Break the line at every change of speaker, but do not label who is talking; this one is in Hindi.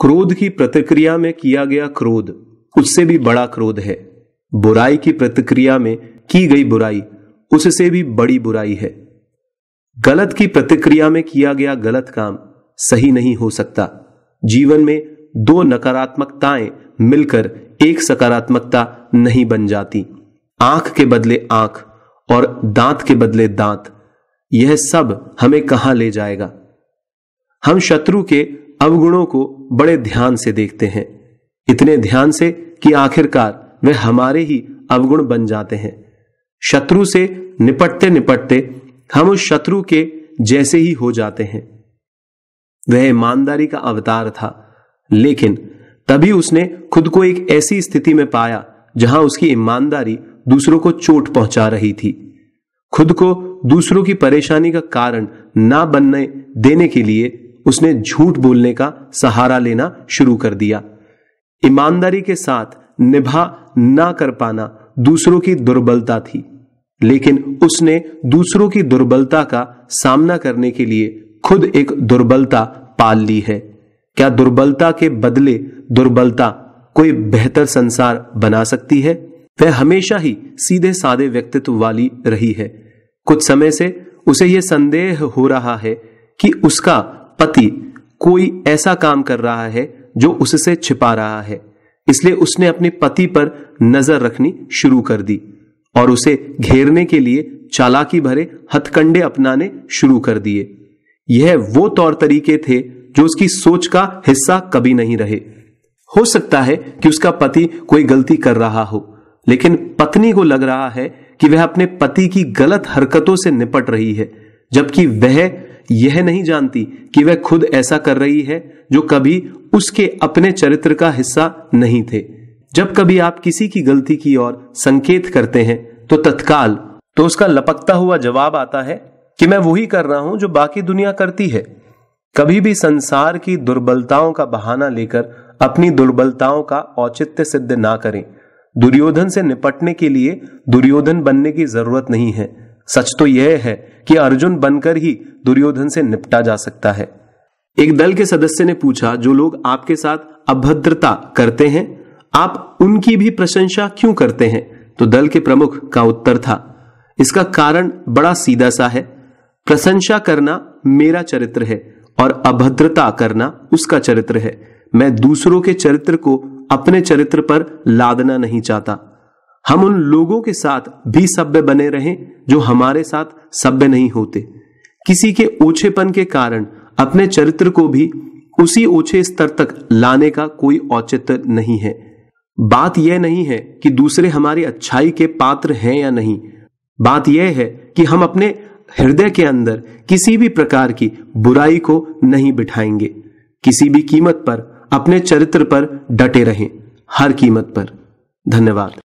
क्रोध की प्रतिक्रिया में किया गया क्रोध उससे भी बड़ा क्रोध है बुराई की प्रतिक्रिया में की गई बुराई उससे भी बड़ी बुराई है गलत की प्रतिक्रिया में किया गया गलत काम सही नहीं हो सकता जीवन में दो नकारात्मकताएं मिलकर एक सकारात्मकता नहीं बन जाती आंख के बदले आंख और दांत के बदले दांत यह सब हमें कहां ले जाएगा हम शत्रु के अवगुणों को बड़े ध्यान से देखते हैं इतने ध्यान से कि आखिरकार वे हमारे ही अवगुण बन जाते हैं शत्रु से निपटते निपटते हम उस शत्रु के जैसे ही हो जाते हैं वह ईमानदारी का अवतार था लेकिन तभी उसने खुद को एक ऐसी स्थिति में पाया जहां उसकी ईमानदारी दूसरों को चोट पहुंचा रही थी खुद को दूसरों की परेशानी का कारण ना बनने देने के लिए उसने झूठ बोलने का सहारा लेना शुरू कर दिया ईमानदारी के साथ निभा ना कर पाना दूसरों की दुर्बलता थी लेकिन उसने दूसरों की दुर्बलता का सामना करने के लिए खुद एक दुर्बलता पाल ली है क्या दुर्बलता के बदले दुर्बलता कोई बेहतर संसार बना सकती है वह हमेशा ही सीधे साधे व्यक्तित्व वाली रही है कुछ समय से उसे यह संदेह हो रहा है कि उसका पति कोई ऐसा काम कर रहा है जो उससे छिपा रहा है इसलिए उसने अपने पति पर नजर रखनी शुरू कर दी और उसे घेरने के लिए चालाकी भरे हथकंडे अपनाने शुरू कर दिए यह वो तौर तरीके थे जो उसकी सोच का हिस्सा कभी नहीं रहे हो सकता है कि उसका पति कोई गलती कर रहा हो लेकिन पत्नी को लग रहा है कि वह अपने पति की गलत हरकतों से निपट रही है जबकि वह यह नहीं जानती कि वह खुद ऐसा कर रही है जो कभी उसके अपने चरित्र का हिस्सा नहीं थे जब कभी आप किसी की गलती की ओर संकेत करते हैं तो तत्काल तो उसका लपकता हुआ जवाब आता है कि मैं वही कर रहा हूं जो बाकी दुनिया करती है कभी भी संसार की दुर्बलताओं का बहाना लेकर अपनी दुर्बलताओं का औचित्य सिद्ध ना करें दुर्योधन से निपटने के लिए दुर्योधन बनने की जरूरत नहीं है सच तो यह है कि अर्जुन बनकर ही दुर्योधन से निपटा जा सकता है एक दल के सदस्य ने पूछा जो लोग आपके साथ अभद्रता करते हैं आप उनकी भी प्रशंसा क्यों करते हैं तो दल के प्रमुख का उत्तर था इसका कारण बड़ा सीधा सा है प्रशंसा करना मेरा चरित्र है और अभद्रता करना उसका चरित्र है मैं दूसरों के चरित्र को अपने चरित्र पर लादना नहीं चाहता हम उन लोगों के साथ भी सभ्य बने रहें जो हमारे साथ सभ्य नहीं होते किसी के ओछेपन के कारण अपने चरित्र को भी उसी ओछे स्तर तक लाने का कोई औचित्य नहीं है बात यह नहीं है कि दूसरे हमारी अच्छाई के पात्र हैं या नहीं बात यह है कि हम अपने हृदय के अंदर किसी भी प्रकार की बुराई को नहीं बिठाएंगे किसी भी कीमत पर अपने चरित्र पर डटे रहें हर कीमत पर धन्यवाद